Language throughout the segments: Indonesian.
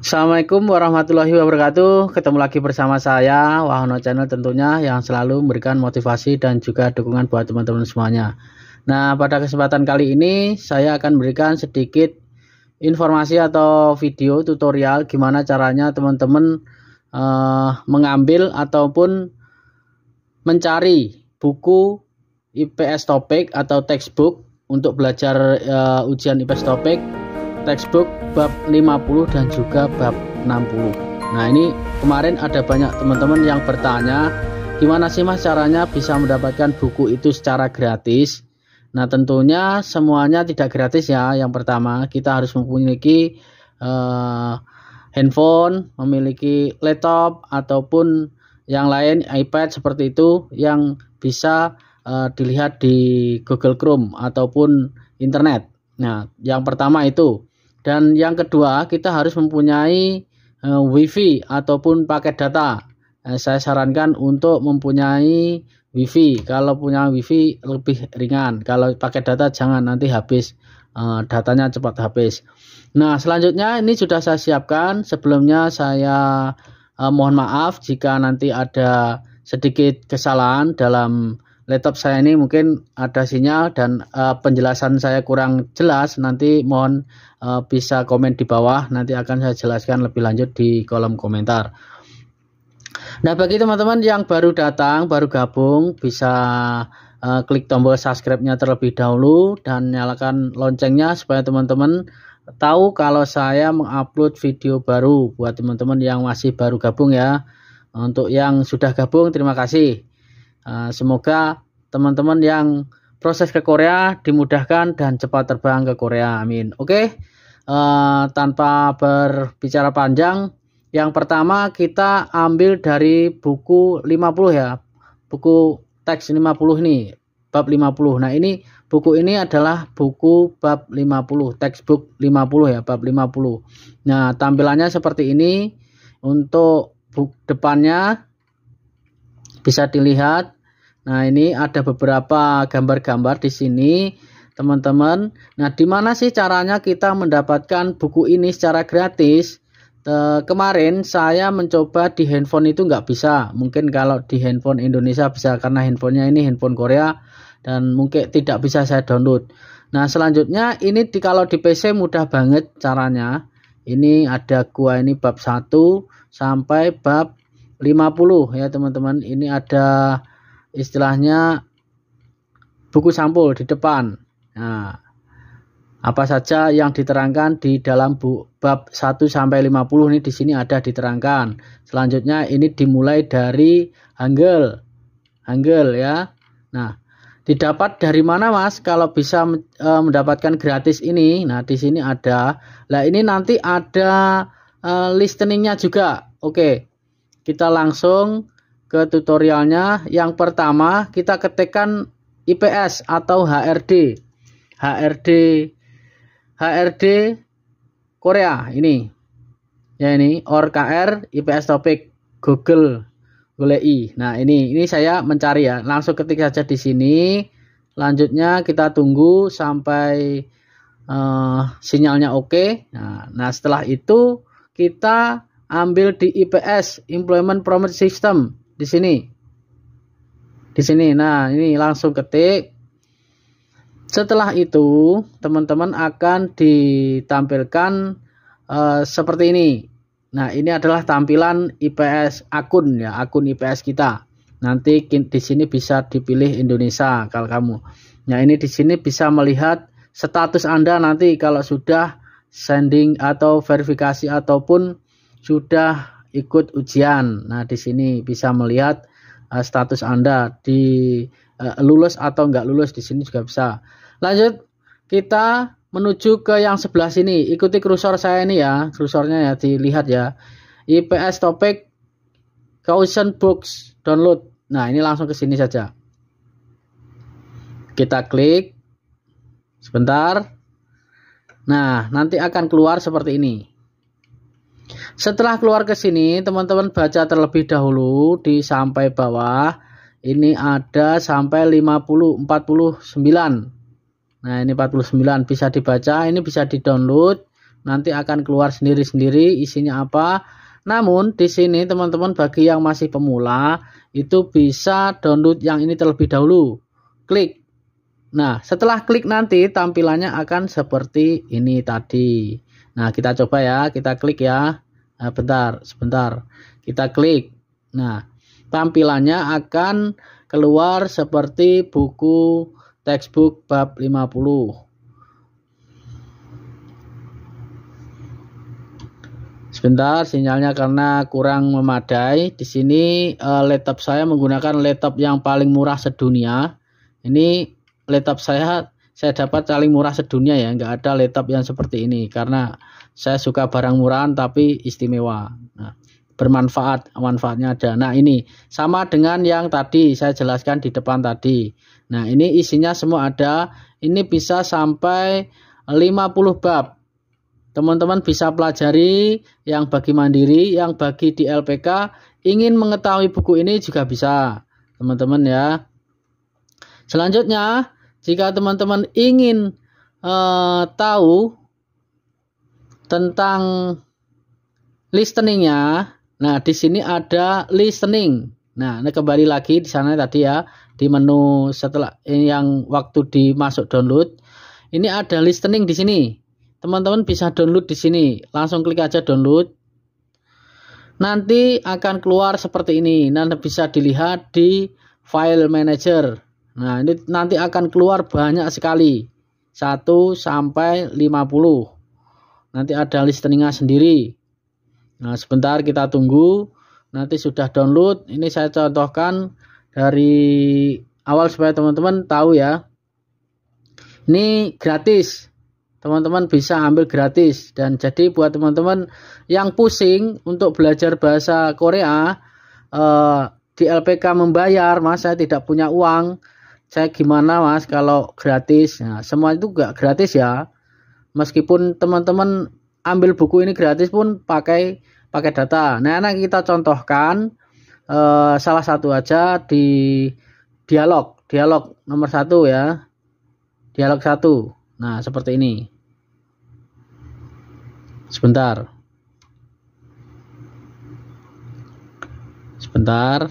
Assalamualaikum warahmatullahi wabarakatuh. Ketemu lagi bersama saya Wahono Channel tentunya yang selalu memberikan motivasi dan juga dukungan buat teman-teman semuanya. Nah, pada kesempatan kali ini saya akan memberikan sedikit informasi atau video tutorial gimana caranya teman-teman uh, mengambil ataupun mencari buku IPS topik atau textbook untuk belajar uh, ujian IPS topik textbook bab 50 dan juga bab 60 nah ini kemarin ada banyak teman-teman yang bertanya gimana sih mas caranya bisa mendapatkan buku itu secara gratis nah tentunya semuanya tidak gratis ya yang pertama kita harus memiliki uh, handphone memiliki laptop ataupun yang lain iPad seperti itu yang bisa uh, dilihat di Google Chrome ataupun internet Nah, yang pertama itu. Dan yang kedua, kita harus mempunyai uh, WiFi ataupun paket data. Eh, saya sarankan untuk mempunyai WiFi. Kalau punya WiFi lebih ringan. Kalau paket data jangan nanti habis uh, datanya cepat habis. Nah, selanjutnya ini sudah saya siapkan. Sebelumnya saya uh, mohon maaf jika nanti ada sedikit kesalahan dalam laptop saya ini mungkin ada sinyal dan uh, penjelasan saya kurang jelas nanti mohon uh, bisa komen di bawah nanti akan saya jelaskan lebih lanjut di kolom komentar nah bagi teman-teman yang baru datang baru gabung bisa uh, klik tombol subscribe-nya terlebih dahulu dan nyalakan loncengnya supaya teman-teman tahu kalau saya mengupload video baru buat teman-teman yang masih baru gabung ya untuk yang sudah gabung terima kasih Eh, semoga teman-teman yang proses ke Korea dimudahkan dan cepat terbang ke Korea. Amin. Oke, okay. uh, eh, tanpa berbicara panjang, yang pertama kita ambil dari buku 50 ya. Buku teks 50 ini, bab 50. Nah, ini buku ini adalah buku bab 50, textbook 50 ya, bab 50. Nah, tampilannya seperti ini. Untuk buku depannya bisa dilihat nah ini ada beberapa gambar-gambar di sini teman-teman nah di mana sih caranya kita mendapatkan buku ini secara gratis kemarin saya mencoba di handphone itu nggak bisa mungkin kalau di handphone Indonesia bisa karena handphonenya ini handphone Korea dan mungkin tidak bisa saya download nah selanjutnya ini di, kalau di PC mudah banget caranya ini ada gua ini bab 1 sampai bab 50 ya teman-teman ini ada istilahnya buku sampul di depan nah, apa saja yang diterangkan di dalam bu, bab 1 sampai 50 ini di sini ada diterangkan selanjutnya ini dimulai dari angle angle ya nah didapat dari mana mas kalau bisa e, mendapatkan gratis ini nah di sini ada lah ini nanti ada e, listeningnya juga oke kita langsung ke tutorialnya. Yang pertama, kita ketikkan IPS atau HRD. HRD HRD Korea ini. Ya ini ORKR IPS topik Google boleh I. Nah, ini ini saya mencari ya. Langsung ketik saja di sini. Lanjutnya kita tunggu sampai uh, sinyalnya oke. Okay. Nah, nah setelah itu kita ambil di IPS Employment Promotion System di sini di sini nah ini langsung ketik setelah itu teman-teman akan ditampilkan uh, seperti ini nah ini adalah tampilan IPS akun ya akun IPS kita nanti di sini bisa dipilih Indonesia kalau kamu nah ini di sini bisa melihat status Anda nanti kalau sudah sending atau verifikasi ataupun sudah ikut ujian. Nah, di sini bisa melihat uh, status Anda di uh, lulus atau enggak lulus di sini juga bisa. Lanjut kita menuju ke yang sebelah sini. Ikuti kursor saya ini ya, kursornya ya dilihat ya. IPS topik Caution Books download. Nah, ini langsung ke sini saja. Kita klik sebentar. Nah, nanti akan keluar seperti ini. Setelah keluar ke sini, teman-teman baca terlebih dahulu di sampai bawah. Ini ada sampai 50 49. Nah, ini 49 bisa dibaca, ini bisa di-download. Nanti akan keluar sendiri-sendiri isinya apa. Namun di sini teman-teman bagi yang masih pemula itu bisa download yang ini terlebih dahulu. Klik. Nah, setelah klik nanti tampilannya akan seperti ini tadi. Nah, kita coba ya, kita klik ya. Nah, bentar, sebentar. Kita klik. Nah, tampilannya akan keluar seperti buku textbook bab 50. Sebentar, sinyalnya karena kurang memadai. Di sini eh, laptop saya menggunakan laptop yang paling murah sedunia. Ini laptop saya saya dapat paling murah sedunia ya nggak ada laptop yang seperti ini karena saya suka barang murahan tapi istimewa nah, bermanfaat manfaatnya ada nah ini sama dengan yang tadi saya jelaskan di depan tadi nah ini isinya semua ada ini bisa sampai 50 bab teman-teman bisa pelajari yang bagi mandiri yang bagi di LPK ingin mengetahui buku ini juga bisa teman-teman ya selanjutnya jika teman-teman ingin uh, tahu tentang listeningnya, nah di sini ada listening. Nah, ini kembali lagi di sana tadi ya di menu setelah eh, yang waktu dimasuk download. Ini ada listening di sini. Teman-teman bisa download di sini. Langsung klik aja download. Nanti akan keluar seperti ini. Nanti bisa dilihat di file manager. Nah, ini nanti akan keluar banyak sekali. 1 sampai 50. Nanti ada listeningnya sendiri. Nah, sebentar kita tunggu. Nanti sudah download. Ini saya contohkan dari awal supaya teman-teman tahu ya. Ini gratis. Teman-teman bisa ambil gratis dan jadi buat teman-teman yang pusing untuk belajar bahasa Korea eh, di LPK membayar, masa tidak punya uang saya gimana mas kalau gratis nah, semua itu gak gratis ya meskipun teman-teman ambil buku ini gratis pun pakai pakai data nah, anak kita contohkan eh, salah satu aja di dialog dialog nomor satu ya dialog satu nah seperti ini sebentar sebentar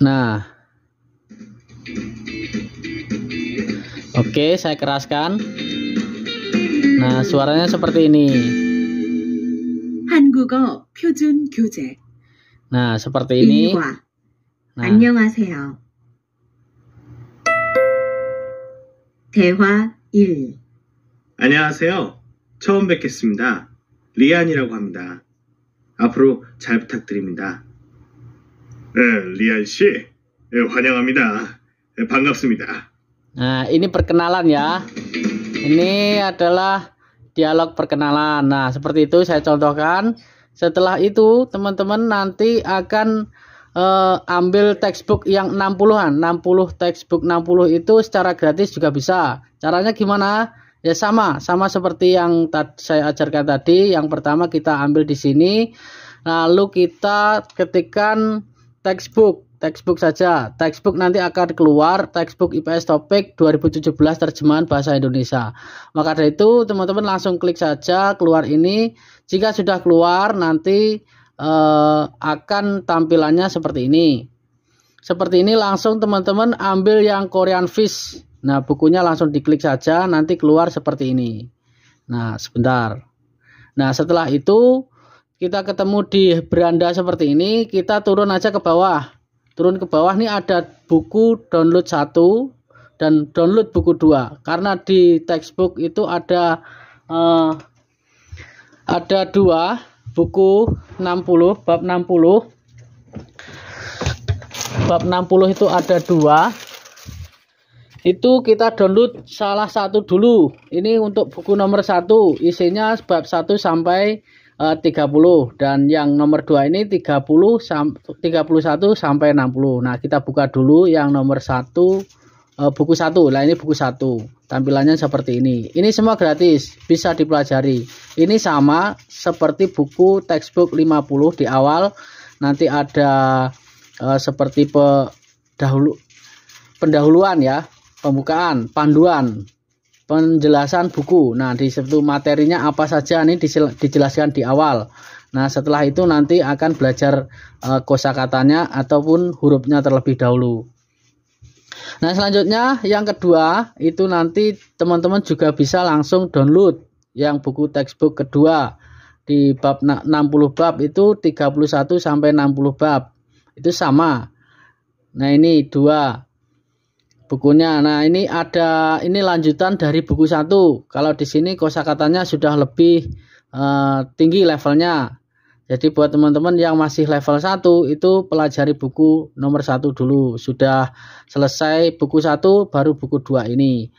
Nah. Oke, saya keraskan. Nah, suaranya seperti ini. Nah, seperti ini. Nah. 안녕하세요. 대화 1. 안녕하세요. 처음 뵙겠습니다. 리안이라고 합니다. 앞으로 잘 부탁드립니다. 예, 리안 씨, 예, 환영합니다. 예, 반갑습니다. Nah, ini perkenalan ya. Ini adalah dialog perkenalan. Nah, seperti itu saya contohkan. Setelah itu, teman-teman nanti akan uh, ambil textbook yang 60-an. 60 textbook 60 itu secara gratis juga bisa. Caranya gimana? Ya sama, sama seperti yang saya ajarkan tadi. Yang pertama kita ambil di sini. Lalu kita ketikkan textbook textbook saja textbook nanti akan keluar textbook IPS topik 2017 terjemahan bahasa Indonesia maka dari itu teman-teman langsung klik saja keluar ini jika sudah keluar nanti eh, akan tampilannya seperti ini seperti ini langsung teman-teman ambil yang Korean Fish nah bukunya langsung diklik saja nanti keluar seperti ini nah sebentar nah setelah itu kita ketemu di beranda seperti ini kita turun aja ke bawah turun ke bawah nih ada buku download 1 dan download buku 2 karena di textbook itu ada uh, ada dua buku 60 bab 60 bab 60 itu ada dua itu kita download salah satu dulu ini untuk buku nomor satu isinya bab 1 sampai 30 eh, dan yang nomor 2 ini 30 31 sampai 60. Nah, kita buka dulu yang nomor 1 eh, buku 1. Lah ini buku 1. Tampilannya seperti ini. Ini semua gratis, bisa dipelajari. Ini sama seperti buku textbook 50 di awal. Nanti ada eh, seperti pendahulu pendahuluan ya, pembukaan, panduan, penjelasan buku. Nah, di situ materinya apa saja ini dijelaskan di awal. Nah, setelah itu nanti akan belajar e, kosakatanya ataupun hurufnya terlebih dahulu. Nah, selanjutnya yang kedua itu nanti teman-teman juga bisa langsung download yang buku textbook kedua di bab 60 bab itu 31 sampai 60 bab. Itu sama. Nah, ini dua bukunya. Nah, ini ada ini lanjutan dari buku satu. Kalau di sini kosakatanya sudah lebih uh, tinggi levelnya. Jadi buat teman-teman yang masih level 1 itu pelajari buku nomor 1 dulu. Sudah selesai buku 1 baru buku 2 ini.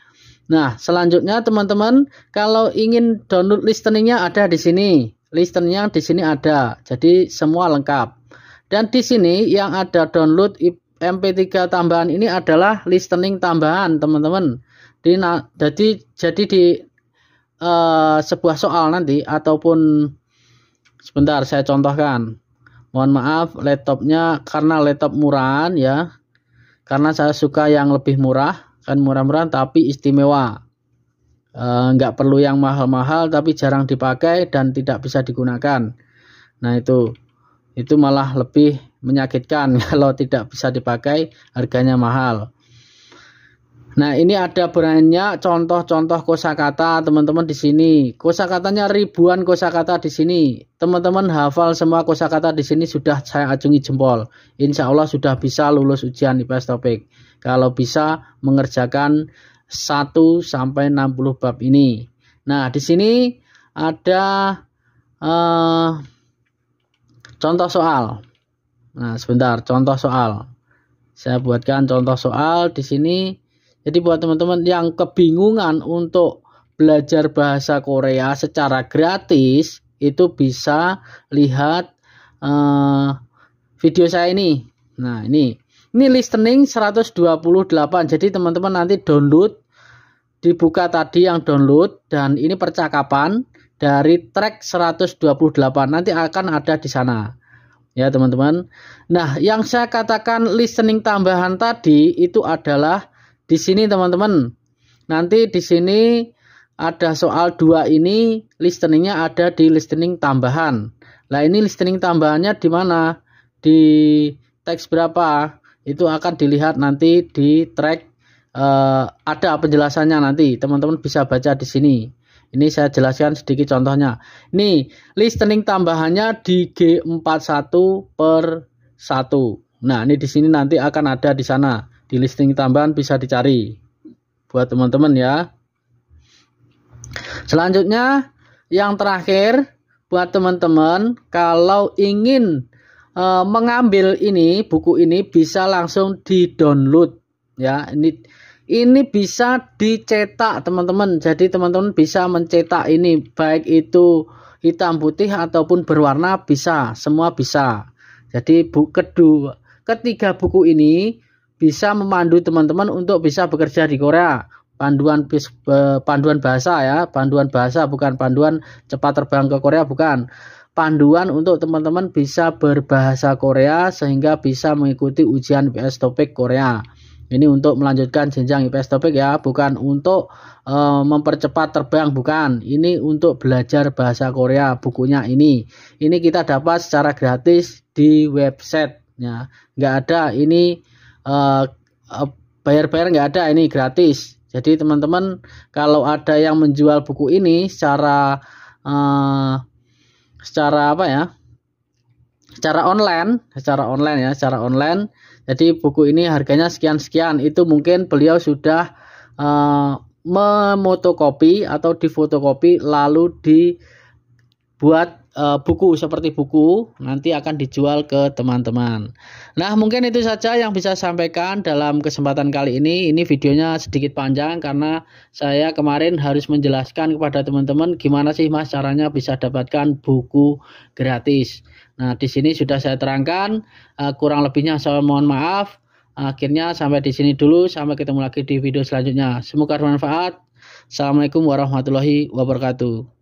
Nah, selanjutnya teman-teman kalau ingin download listeningnya ada di sini. Listeningnya di sini ada. Jadi semua lengkap. Dan di sini yang ada download MP3 tambahan ini adalah listening tambahan, teman-teman. Jadi jadi di uh, sebuah soal nanti ataupun sebentar saya contohkan. Mohon maaf laptopnya karena laptop murahan ya. Karena saya suka yang lebih murah, kan murah-murah tapi istimewa. Uh, nggak perlu yang mahal-mahal tapi jarang dipakai dan tidak bisa digunakan. Nah itu itu malah lebih menyakitkan kalau tidak bisa dipakai harganya mahal Nah, ini ada banyak contoh-contoh kosakata teman-teman di sini. Kosakatanya ribuan kosakata di sini. Teman-teman hafal semua kosakata di sini sudah saya acungi jempol. Insya Allah sudah bisa lulus ujian IPS topik. Kalau bisa mengerjakan 1 sampai 60 bab ini. Nah, di sini ada uh, contoh soal. Nah, sebentar, contoh soal. Saya buatkan contoh soal di sini. Jadi buat teman-teman yang kebingungan untuk belajar bahasa Korea secara gratis, itu bisa lihat uh, video saya ini. Nah, ini. Ini listening 128. Jadi teman-teman nanti download dibuka tadi yang download dan ini percakapan dari track 128 nanti akan ada di sana ya teman-teman. Nah, yang saya katakan listening tambahan tadi itu adalah di sini teman-teman. Nanti di sini ada soal dua ini listeningnya ada di listening tambahan. Nah, ini listening tambahannya di mana? Di teks berapa? Itu akan dilihat nanti di track Uh, ada penjelasannya nanti. Teman-teman bisa baca di sini. Ini saya jelaskan sedikit contohnya. Ini listening tambahannya di G41 per 1. Nah, ini di sini nanti akan ada di sana. Di listening tambahan bisa dicari. Buat teman-teman ya. Selanjutnya, yang terakhir buat teman-teman kalau ingin e, mengambil ini buku ini bisa langsung di-download ya. Ini ini bisa dicetak teman-teman jadi teman-teman bisa mencetak ini baik itu hitam putih ataupun berwarna bisa semua bisa jadi bu kedua ketiga buku ini bisa memandu teman-teman untuk bisa bekerja di Korea panduan panduan bahasa ya panduan bahasa bukan panduan cepat terbang ke Korea bukan panduan untuk teman-teman bisa berbahasa Korea sehingga bisa mengikuti ujian PS Topik Korea ini untuk melanjutkan jenjang IPS topik ya, bukan untuk e, mempercepat terbang, bukan. Ini untuk belajar bahasa Korea bukunya ini. Ini kita dapat secara gratis di website ya. Nggak ada ini e, e, bayar-bayar nggak ada, ini gratis. Jadi teman-teman kalau ada yang menjual buku ini secara e, secara apa ya? secara online, secara online ya, secara online jadi buku ini harganya sekian-sekian. Itu mungkin beliau sudah uh, memotokopi atau difotokopi lalu dibuat uh, buku seperti buku nanti akan dijual ke teman-teman. Nah, mungkin itu saja yang bisa sampaikan dalam kesempatan kali ini. Ini videonya sedikit panjang karena saya kemarin harus menjelaskan kepada teman-teman gimana sih Mas caranya bisa dapatkan buku gratis. Nah, di sini sudah saya terangkan, uh, kurang lebihnya saya mohon maaf. Akhirnya sampai di sini dulu, sampai ketemu lagi di video selanjutnya. Semoga bermanfaat. Assalamualaikum warahmatullahi wabarakatuh.